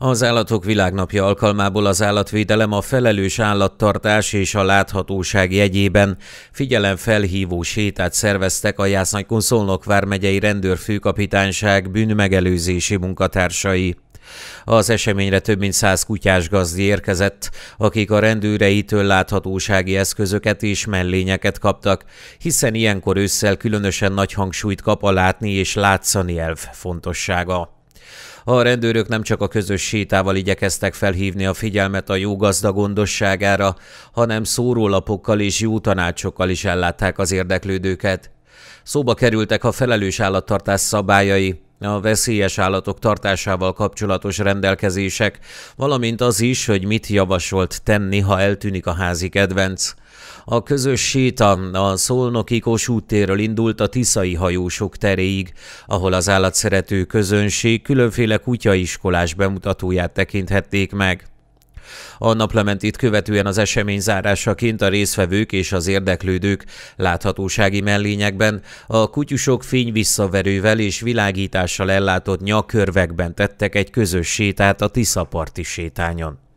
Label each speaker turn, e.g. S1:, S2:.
S1: Az Állatok Világnapja alkalmából az állatvédelem a felelős állattartás és a láthatóság jegyében figyelemfelhívó sétát szerveztek a Jásznagykun Szolnokvár megyei rendőrfőkapitányság bűnmegelőzési munkatársai. Az eseményre több mint száz kutyás gazdi érkezett, akik a rendőreitől láthatósági eszközöket és mellényeket kaptak, hiszen ilyenkor ősszel különösen nagy hangsúlyt kap a látni és látszani elv fontossága. A rendőrök nem csak a közös sétával igyekeztek felhívni a figyelmet a jó gazda gondosságára, hanem szórólapokkal és jó tanácsokkal is ellátták az érdeklődőket. Szóba kerültek a felelős állattartás szabályai, a veszélyes állatok tartásával kapcsolatos rendelkezések, valamint az is, hogy mit javasolt tenni, ha eltűnik a házi kedvenc. A közös séta a Szolnoki Kossuth téről indult a Tiszai hajósok teréig, ahol az állatszerető közönség különféle kutyaiskolás bemutatóját tekinthették meg. A naplementit követően az esemény zárásaként a részvevők és az érdeklődők láthatósági mellényekben a kutyusok fény visszaverővel és világítással ellátott nyakörvekben tettek egy közös sétát a Tiszaparti sétányon.